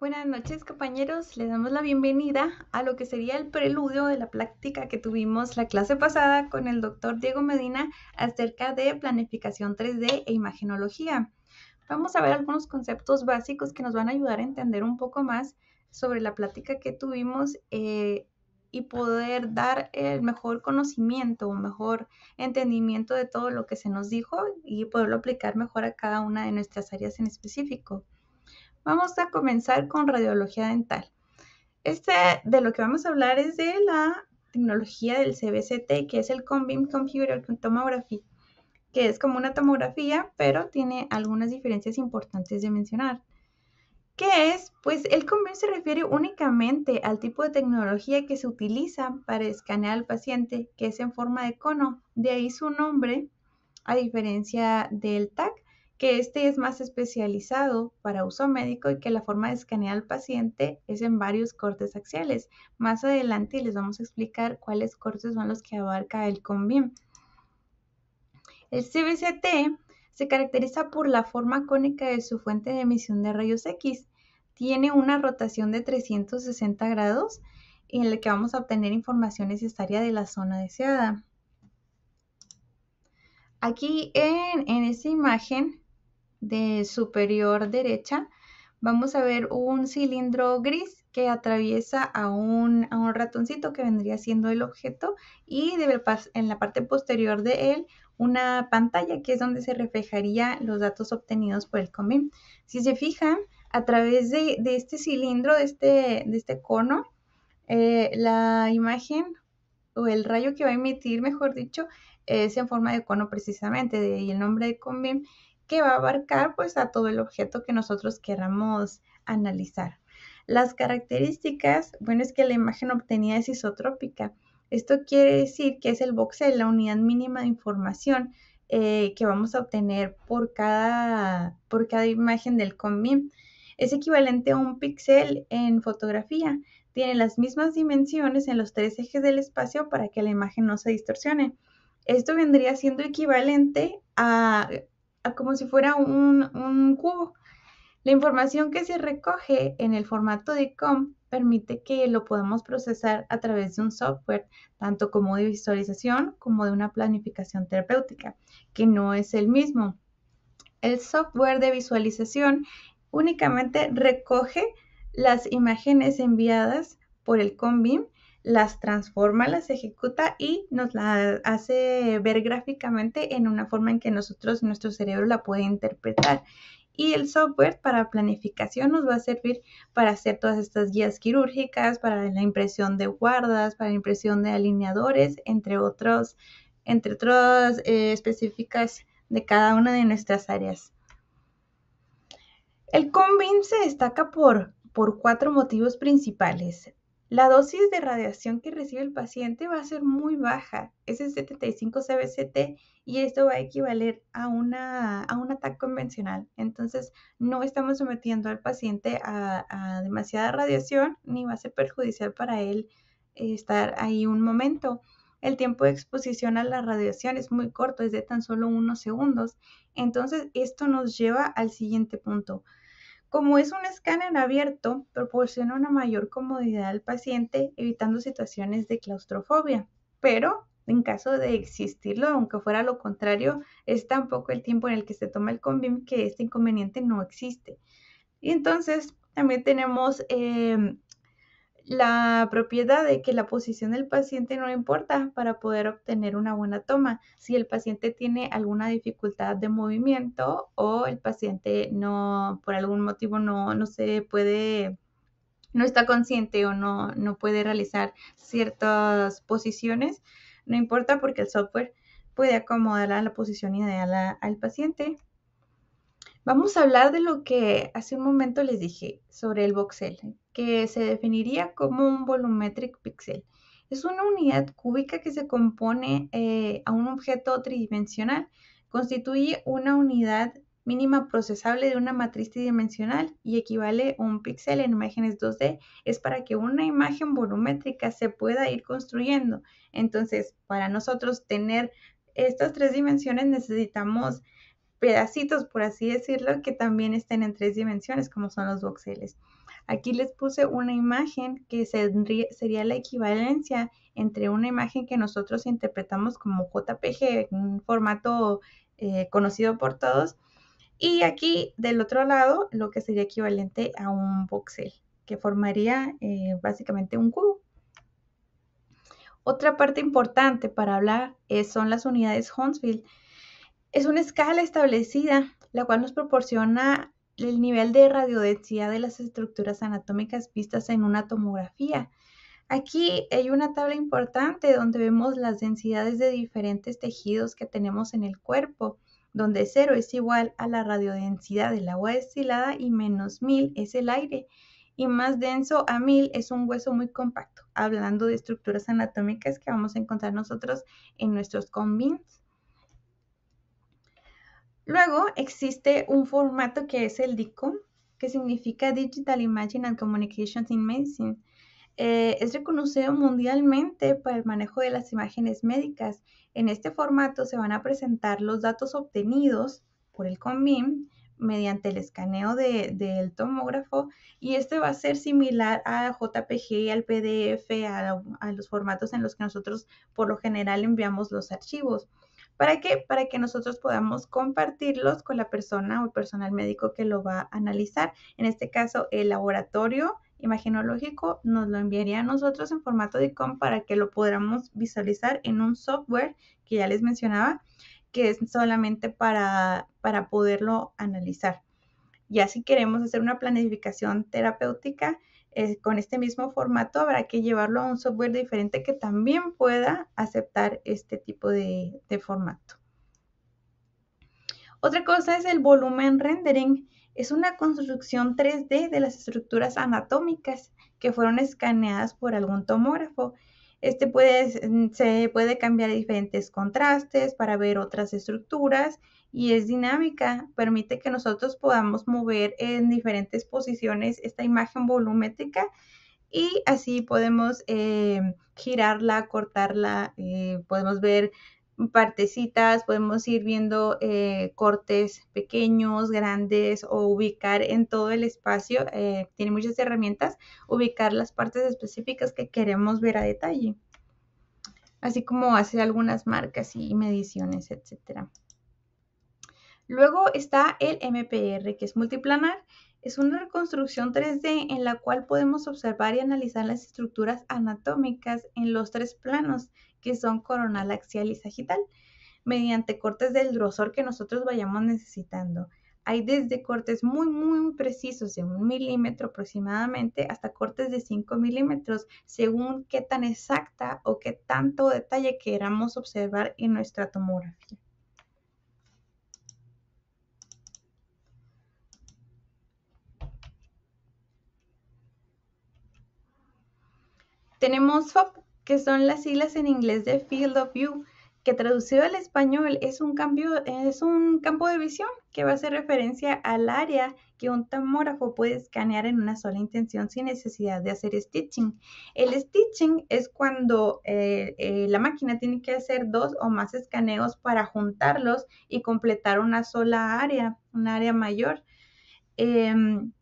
Buenas noches compañeros, les damos la bienvenida a lo que sería el preludio de la práctica que tuvimos la clase pasada con el doctor Diego Medina acerca de planificación 3D e imagenología. Vamos a ver algunos conceptos básicos que nos van a ayudar a entender un poco más sobre la plática que tuvimos eh, y poder dar el mejor conocimiento, un mejor entendimiento de todo lo que se nos dijo y poderlo aplicar mejor a cada una de nuestras áreas en específico. Vamos a comenzar con radiología dental. Este de lo que vamos a hablar es de la tecnología del CBCT, que es el Convim Computer Tomography, que es como una tomografía, pero tiene algunas diferencias importantes de mencionar. ¿Qué es? Pues el Convim se refiere únicamente al tipo de tecnología que se utiliza para escanear al paciente, que es en forma de cono, de ahí su nombre, a diferencia del TAC, que este es más especializado para uso médico y que la forma de escanear al paciente es en varios cortes axiales. Más adelante les vamos a explicar cuáles cortes son los que abarca el COMBIM. El CBCT se caracteriza por la forma cónica de su fuente de emisión de rayos X. Tiene una rotación de 360 grados en la que vamos a obtener información necesaria de la zona deseada. Aquí en, en esta imagen de superior derecha, vamos a ver un cilindro gris que atraviesa a un, a un ratoncito que vendría siendo el objeto y en la parte posterior de él una pantalla que es donde se reflejaría los datos obtenidos por el Comim. Si se fijan, a través de, este cilindro, de este, de este cono, eh, la imagen o el rayo que va a emitir, mejor dicho, es en forma de cono precisamente, de el nombre de Comim que va a abarcar pues a todo el objeto que nosotros queramos analizar. Las características, bueno, es que la imagen obtenida es isotrópica. Esto quiere decir que es el voxel, la unidad mínima de información eh, que vamos a obtener por cada, por cada imagen del COMMIM. Es equivalente a un píxel en fotografía. Tiene las mismas dimensiones en los tres ejes del espacio para que la imagen no se distorsione. Esto vendría siendo equivalente a como si fuera un, cubo. La información que se recoge en el formato de COM permite que lo podamos procesar a través de un software, tanto como de visualización como de una planificación terapéutica, que no es el mismo. El software de visualización únicamente recoge las imágenes enviadas por el COMBIM las transforma, las ejecuta y nos la hace ver gráficamente en una forma en que nosotros, nuestro cerebro la puede interpretar. Y el software para planificación nos va a servir para hacer todas estas guías quirúrgicas, para la impresión de guardas, para la impresión de alineadores, entre otros, entre otras eh, específicas de cada una de nuestras áreas. El Convin se destaca por, por cuatro motivos principales la dosis de radiación que recibe el paciente va a ser muy baja, es el 75 CBCT y esto va a equivaler a, una, a un ataque convencional. Entonces, no estamos sometiendo al paciente a, demasiada radiación ni va a ser perjudicial para él eh, estar ahí un momento. El tiempo de exposición a la radiación es muy corto, es de tan solo unos segundos. Entonces, esto nos lleva al siguiente punto. Como es un escáner abierto, proporciona una mayor comodidad al paciente, evitando situaciones de claustrofobia. Pero en caso de existirlo, aunque fuera lo contrario, es tampoco el tiempo en el que se toma el convim que este inconveniente no existe. Y entonces también tenemos eh, la propiedad de que la posición del paciente no importa para poder obtener una buena toma. Si el paciente tiene alguna dificultad de movimiento o el paciente no, por algún motivo no, no se puede, no está consciente o no, no puede realizar ciertas posiciones, no importa porque el software puede acomodar a la posición ideal al paciente Vamos a hablar de lo que hace un momento les dije sobre el voxel, que se definiría como un volumetric pixel. Es una unidad cúbica que se compone eh, a un objeto tridimensional. Constituye una unidad mínima procesable de una matriz tridimensional y equivale a un pixel en imágenes 2D. Es para que una imagen volumétrica se pueda ir construyendo. Entonces, para nosotros tener estas tres dimensiones necesitamos pedacitos, por así decirlo, que también estén en tres dimensiones, como son los voxeles. Aquí les puse una imagen que sería la equivalencia entre una imagen que nosotros interpretamos como JPG, un formato eh, conocido por todos, y aquí del otro lado lo que sería equivalente a un voxel, que formaría eh, básicamente un cubo. Otra parte importante para hablar eh, son las unidades Huntsville es una escala establecida, la cual nos proporciona el nivel de radiodensidad de las estructuras anatómicas vistas en una tomografía. Aquí hay una tabla importante donde vemos las densidades de diferentes tejidos que tenemos en el cuerpo, donde cero es igual a la radiodensidad del agua destilada y menos 1000 es el aire y más denso a 1000 es un hueso muy compacto, hablando de estructuras anatómicas que vamos a encontrar nosotros en nuestros combins. Luego existe un formato que es el DICOM, que significa Digital Imaging and Communications in Medicine. Eh, es reconocido mundialmente para el manejo de las imágenes médicas. En este formato se van a presentar los datos obtenidos por el CONBIM mediante el escaneo del tomógrafo y este va a ser similar a JPG, al PDF, a los formatos en los que nosotros por lo general enviamos los archivos. ¿Para qué? Para que nosotros podamos compartirlos con la persona o el personal médico que lo va a analizar. En este caso, el laboratorio imaginológico nos lo enviaría a nosotros en formato de ICOM para que lo podamos visualizar en un software que ya les mencionaba, que es solamente para, para poderlo analizar. Ya si queremos hacer una planificación terapéutica, con este mismo formato habrá que llevarlo a un software diferente que también pueda aceptar este tipo de, formato. Otra cosa es el volumen rendering. Es una construcción 3D de las estructuras anatómicas que fueron escaneadas por algún tomógrafo. Este mm, se puede cambiar diferentes contrastes para ver otras estructuras y es dinámica, permite que nosotros podamos mover en diferentes posiciones esta imagen volumétrica y así podemos eh, girarla, cortarla, eh, podemos ver partecitas, podemos ir viendo eh, cortes pequeños, grandes o ubicar en todo el espacio, tiene muchas herramientas, ubicar las partes específicas que queremos ver a detalle, así como hacer algunas marcas y mediciones, etcétera. Luego está el MPR, que es multiplanar. Es una reconstrucción 3D en la cual podemos observar y analizar las estructuras anatómicas en los tres planos, que son coronal, axial y sagital, mediante cortes del grosor que nosotros vayamos necesitando. Hay desde cortes muy, muy precisos de un milímetro aproximadamente hasta cortes de 5 milímetros, según qué tan exacta o qué tanto detalle queramos observar en nuestra tomografía. Tenemos FOP, que son las siglas en inglés de Field of View, que traducido al español es un, cambio, es un campo de visión que va a hacer referencia al área que un tomógrafo puede escanear en una sola intención sin necesidad de hacer stitching. El stitching es cuando eh, eh, la máquina tiene que hacer dos o más escaneos para juntarlos y completar una sola área, un área mayor. Em,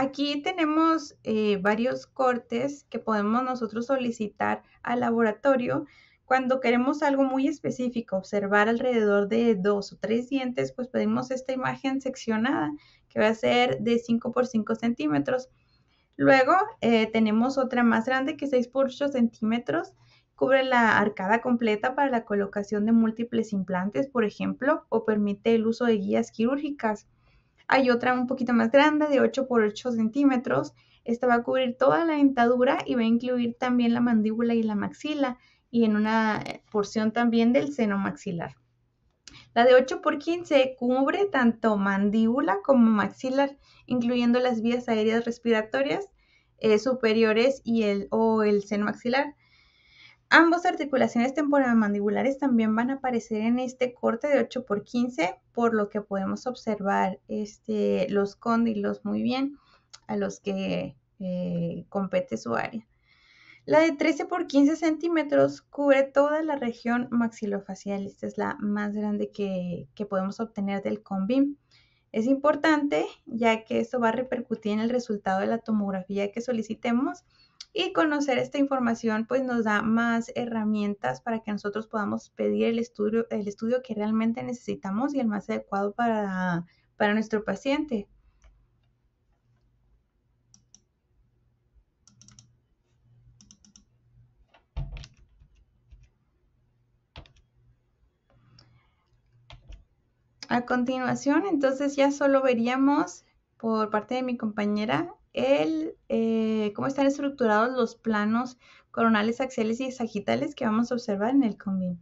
Aquí tenemos eh, varios cortes que podemos nosotros solicitar al laboratorio. Cuando queremos algo muy específico, observar alrededor de dos o tres dientes, pues pedimos esta imagen seccionada que va a ser de 5 por 5 centímetros. Luego eh, tenemos otra más grande que 6 por 8 centímetros. Cubre la arcada completa para la colocación de múltiples implantes, por ejemplo, o permite el uso de guías quirúrgicas. Hay otra un poquito más grande de 8 por 8 centímetros. Esta va a cubrir toda la dentadura y va a incluir también la mandíbula y la maxila y en una eh, porción también del seno maxilar. La de 8 por 15 cubre tanto mandíbula como maxilar, incluyendo las vías aéreas respiratorias eh, superiores y o el seno maxilar. Ambas articulaciones temporomandibulares también van a aparecer en este corte de 8x15, por lo que podemos observar este, los cóndilos muy bien a los que eh, compete su área. La de 13 por 15 centímetros cubre toda la región maxilofacial. Esta es la más grande que, podemos obtener del COMBIM. Es importante ya que esto va a repercutir en el resultado de la tomografía que solicitemos y conocer esta información pues nos da más herramientas para que nosotros podamos pedir el estudio, el estudio que realmente necesitamos y el más adecuado para, para nuestro paciente. A continuación, entonces ya solo veríamos por parte de mi compañera el, eh, cómo están estructurados los planos coronales, axiales y sagitales que vamos a observar en el combino.